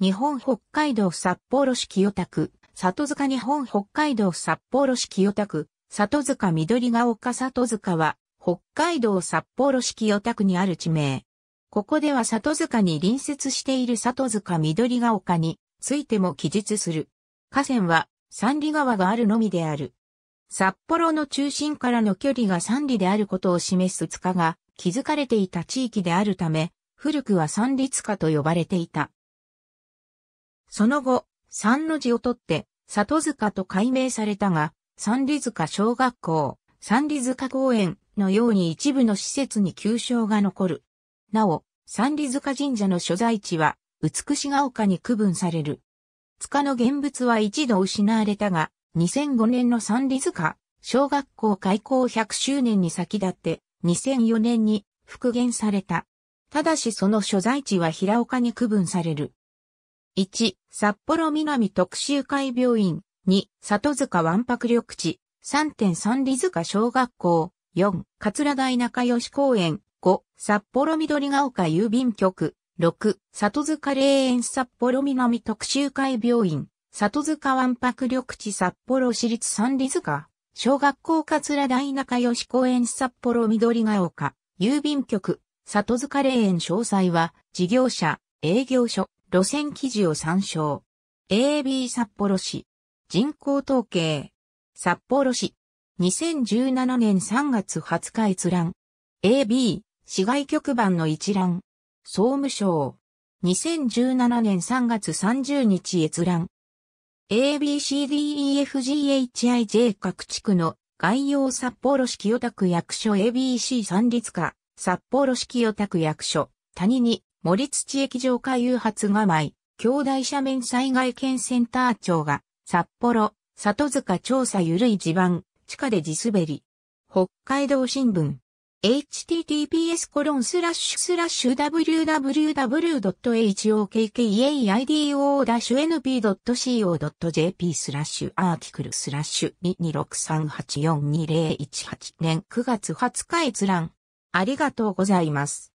日本北海道札幌市清田区、里塚日本北海道札幌市清田区、里塚緑が丘里塚は、北海道札幌市清田区にある地名。ここでは里塚に隣接している里塚緑が丘についても記述する。河川は三里川があるのみである。札幌の中心からの距離が三里であることを示す塚が築かれていた地域であるため、古くは三里塚と呼ばれていた。その後、三の字を取って、里塚と改名されたが、三里塚小学校、三里塚公園のように一部の施設に旧称が残る。なお、三里塚神社の所在地は、美しが丘に区分される。塚の現物は一度失われたが、2005年の三里塚、小学校開校100周年に先立って、2004年に復元された。ただしその所在地は平岡に区分される。1、札幌南特集会病院。2、里塚湾泊緑地。3.3里塚小学校。4、桂台中吉公園。5、札幌緑ヶ丘郵便局。6、里塚霊園札幌南特集会病院。里塚湾泊緑地札幌市立三里塚。小学校桂台中吉公園札幌緑ヶ丘。郵便局。里塚霊園詳細は、事業者、営業所。路線記事を参照。AB 札幌市。人口統計。札幌市。2017年3月20日閲覧。AB 市外局番の一覧。総務省。2017年3月30日閲覧。ABCDEFGHIJ 各地区の概要札幌市清田区役所 ABC 三立課札幌市清田区役所、谷に森土駅上下誘発が構い、兄弟斜面災害県センター長が、札幌、里塚調査ゆるい地盤、地下で地滑り。北海道新聞。https コロンスラッシュスラッシュ www.hokkaido-np.co.jp スラッシュアーティクルスラッシュ226384201年9月20日閲覧。ありがとうございます。